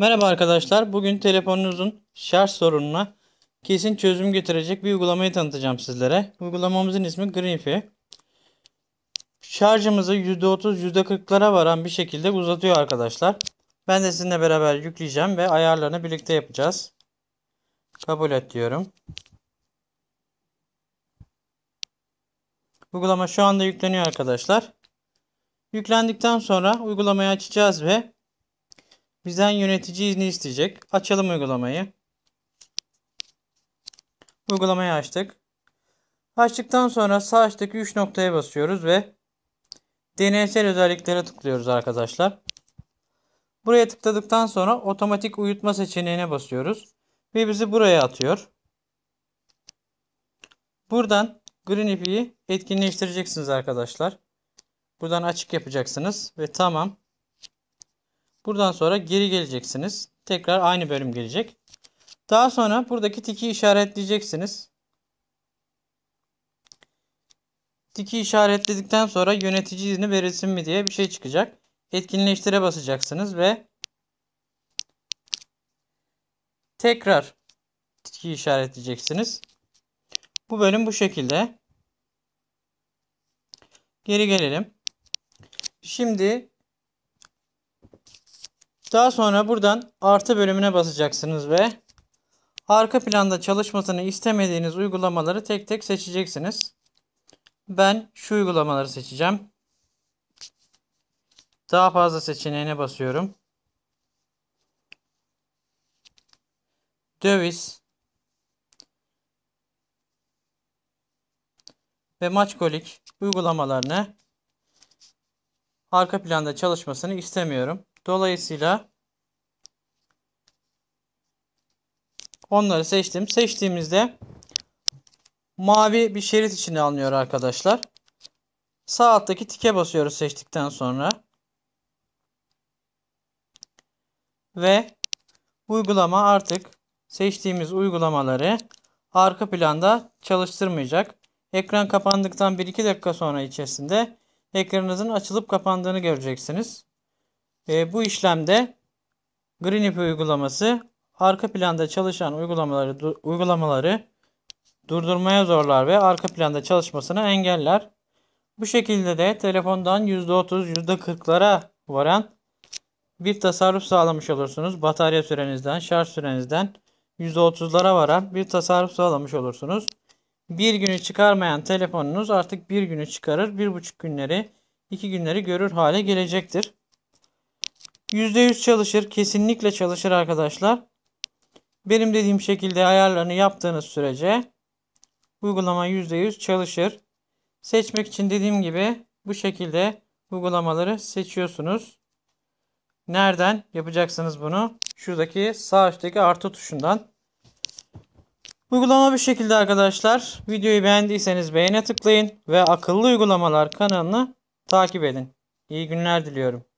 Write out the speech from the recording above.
Merhaba arkadaşlar. Bugün telefonunuzun şarj sorununa kesin çözüm getirecek bir uygulamayı tanıtacağım sizlere. Uygulamamızın ismi Greenfi. Şarjımızı %30 %40'lara varan bir şekilde uzatıyor arkadaşlar. Ben de sizinle beraber yükleyeceğim ve ayarlarını birlikte yapacağız. Kabul et diyorum. Uygulama şu anda yükleniyor arkadaşlar. Yüklendikten sonra uygulamayı açacağız ve Bizden yönetici izni isteyecek. Açalım uygulamayı. Uygulamayı açtık. Açtıktan sonra sağ üstteki 3 noktaya basıyoruz ve deneysel özelliklere tıklıyoruz arkadaşlar. Buraya tıkladıktan sonra otomatik uyutma seçeneğine basıyoruz. Ve bizi buraya atıyor. Buradan green ipi etkinleştireceksiniz arkadaşlar. Buradan açık yapacaksınız ve tamam. Buradan sonra geri geleceksiniz. Tekrar aynı bölüm gelecek. Daha sonra buradaki tiki işaretleyeceksiniz. Tiki işaretledikten sonra yönetici izni verilsin mi diye bir şey çıkacak. Etkinleştire basacaksınız ve tekrar tiki işaretleyeceksiniz. Bu bölüm bu şekilde. Geri gelelim. Şimdi daha sonra buradan artı bölümüne basacaksınız ve arka planda çalışmasını istemediğiniz uygulamaları tek tek seçeceksiniz. Ben şu uygulamaları seçeceğim. Daha fazla seçeneğine basıyorum. Döviz ve maç golik uygulamalarını arka planda çalışmasını istemiyorum. Dolayısıyla onları seçtim. Seçtiğimizde mavi bir şerit içine alınıyor arkadaşlar. Sağ alttaki tike basıyoruz seçtikten sonra. Ve uygulama artık seçtiğimiz uygulamaları arka planda çalıştırmayacak. Ekran kapandıktan 1-2 dakika sonra içerisinde ekranınızın açılıp kapandığını göreceksiniz. E, bu işlemde GreenIP uygulaması arka planda çalışan uygulamaları du uygulamaları durdurmaya zorlar ve arka planda çalışmasını engeller. Bu şekilde de telefondan %30, %40'lara varan bir tasarruf sağlamış olursunuz. Batarya sürenizden, şarj sürenizden %30'lara varan bir tasarruf sağlamış olursunuz. Bir günü çıkarmayan telefonunuz artık bir günü çıkarır, bir buçuk günleri, iki günleri görür hale gelecektir. %100 çalışır. Kesinlikle çalışır arkadaşlar. Benim dediğim şekilde ayarlarını yaptığınız sürece uygulama %100 çalışır. Seçmek için dediğim gibi bu şekilde uygulamaları seçiyorsunuz. Nereden yapacaksınız bunu? Şuradaki sağ üstteki artı tuşundan. Uygulama bir şekilde arkadaşlar. Videoyu beğendiyseniz beğene tıklayın ve akıllı uygulamalar kanalını takip edin. İyi günler diliyorum.